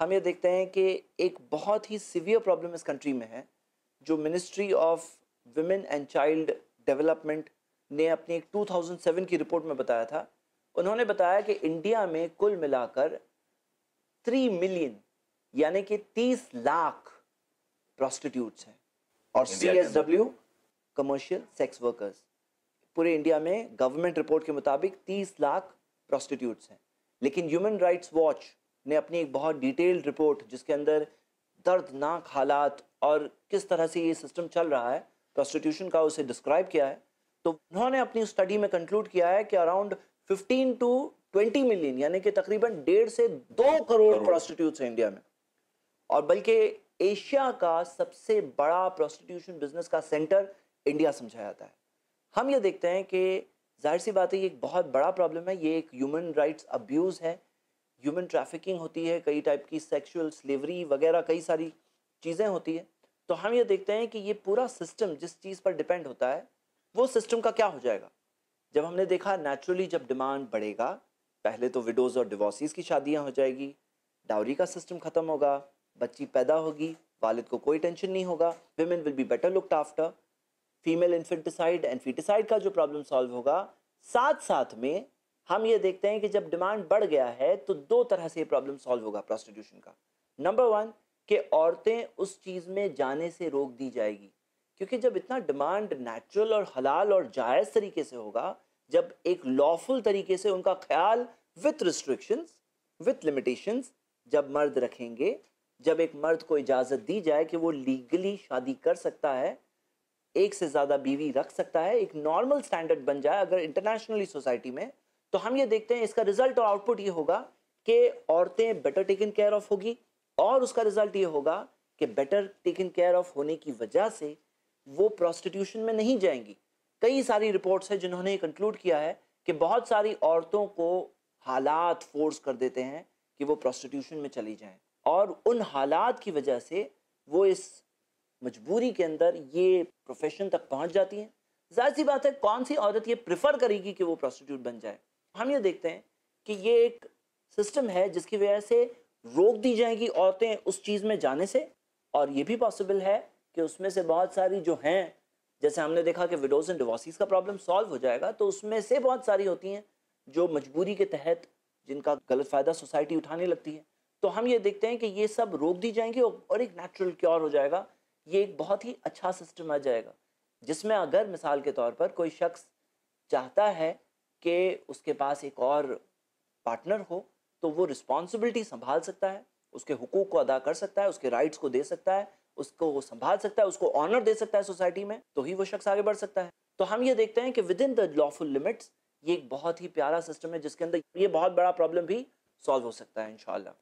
हम ये देखते हैं कि एक बहुत ही सीवियर प्रॉब्लम इस कंट्री में है जो ministry of women and child development ने अपनी एक 2007 की रिपोर्ट में बताया था उन्होंने बताया कि इंडिया में कुल मिलाकर थ्री मिलियन यानी कि तीस लाख प्रोस्टिट्यूट्स हैं और C S W commercial sex workers पूरे इंडिया में गवर्नमेंट रिपोर्ट के मुताबिक तीस लाख प्रोस्टिट्यूट्स हैं लेकिन ह्यूमन राइट्स वॉच ने अपनी एक बहुत डिटेल्ड रिपोर्ट जिसके अंदर दर्दनाक हालात और किस तरह से ये सिस्टम चल रहा है प्रोस्टिट्यूशन का उसे डिस्क्राइब किया है तो उन्होंने अपनी स्टडी में कंक्लूड किया है कि अराउंड 15 टू 20 मिलियन यानी कि तकरीबन डेढ़ से दो करोड़ प्रोस्टिट्यूट हैं इंडिया में और बल्कि एशिया का सबसे बड़ा प्रोस्टिट्यूशन बिजनेस का सेंटर इंडिया समझा जाता है हम ये देखते हैं कि जाहिर सी बात है ये एक बहुत बड़ा प्रॉब्लम है ये एक ह्यूमन राइट्स अब्यूज़ है ह्यूमन ट्रैफिकिंग होती है कई टाइप की सेक्सुअल स्लेवरी वगैरह कई सारी चीज़ें होती है तो हम ये देखते हैं कि ये पूरा सिस्टम जिस चीज़ पर डिपेंड होता है वो सिस्टम का क्या हो जाएगा जब हमने देखा नेचुरली जब डिमांड बढ़ेगा पहले तो विडोज़ और डिवोर्सीज़ की शादियाँ हो जाएगी डाउरी का सिस्टम ख़त्म होगा बच्ची पैदा होगी वालिद को कोई टेंशन नहीं होगा women will be better looked after female infanticide and foeticide का जो प्रॉब्लम सॉल्व होगा साथ साथ में हम ये देखते हैं कि जब डिमांड बढ़ गया है तो दो तरह से प्रॉब्लम सॉल्व होगा प्रोस्टिट्यूशन का नंबर वन कि औरतें उस चीज़ में जाने से रोक दी जाएगी क्योंकि जब इतना डिमांड नेचुरल और हलाल और जायज़ तरीके से होगा जब एक लॉफुल तरीके से उनका ख्याल विथ रिस्ट्रिक्शंस विथ लिमिटेशंस जब मर्द रखेंगे जब एक मर्द को इजाज़त दी जाए कि वो लीगली शादी कर सकता है एक से ज़्यादा बीवी रख सकता है एक नॉर्मल स्टैंडर्ड बन जाए अगर इंटरनेशनली सोसाइटी में तो हम ये देखते हैं इसका रिजल्ट और आउटपुट ये होगा कि औरतें बेटर टेकन केयर ऑफ होगी और उसका रिजल्ट ये होगा कि बेटर टेकन केयर ऑफ होने की वजह से वो प्रोस्टिट्यूशन में नहीं जाएंगी कई सारी रिपोर्ट्स हैं जिन्होंने कंक्लूड किया है कि बहुत सारी औरतों को हालात फोर्स कर देते हैं कि वो प्रोस्टिट्यूशन में चली जाएं और उन हालात की वजह से वो इस मजबूरी के अंदर ये प्रोफेशन तक पहुंच जाती हैं जाहिर सी बात है कौन सी औरत ये प्रेफर करेगी कि वो प्रोस्टिट्यूट बन जाए हम ये देखते हैं कि ये एक सिस्टम है जिसकी वजह से रोक दी जाएगी औरतें उस चीज़ में जाने से और ये भी पॉसिबल है कि उसमें से बहुत सारी जो हैं जैसे हमने देखा कि विडोज एंड डिवोर्सीज का प्रॉब्लम सॉल्व हो जाएगा तो उसमें से बहुत सारी होती हैं जो मजबूरी के तहत जिनका गलत फ़ायदा सोसाइटी उठाने लगती है तो हम ये देखते हैं कि ये सब रोक दी जाएंगी और एक नेचुरल क्योर हो जाएगा ये एक बहुत ही अच्छा सिस्टम आ जाएगा जिसमें अगर मिसाल के तौर पर कोई शख्स चाहता है कि उसके पास एक और पार्टनर हो तो वो रिस्पॉन्सिबिलिटी संभाल सकता है उसके हुकूक को अदा कर सकता है उसके राइट्स को दे सकता है उसको संभाल सकता है उसको ऑनर दे सकता है सोसाइटी में तो ही वो शख्स आगे बढ़ सकता है तो हम ये देखते हैं कि within the lawful limits ये एक बहुत ही प्यारा सिस्टम है जिसके अंदर ये बहुत बड़ा प्रॉब्लम भी सॉल्व हो सकता है इनशाला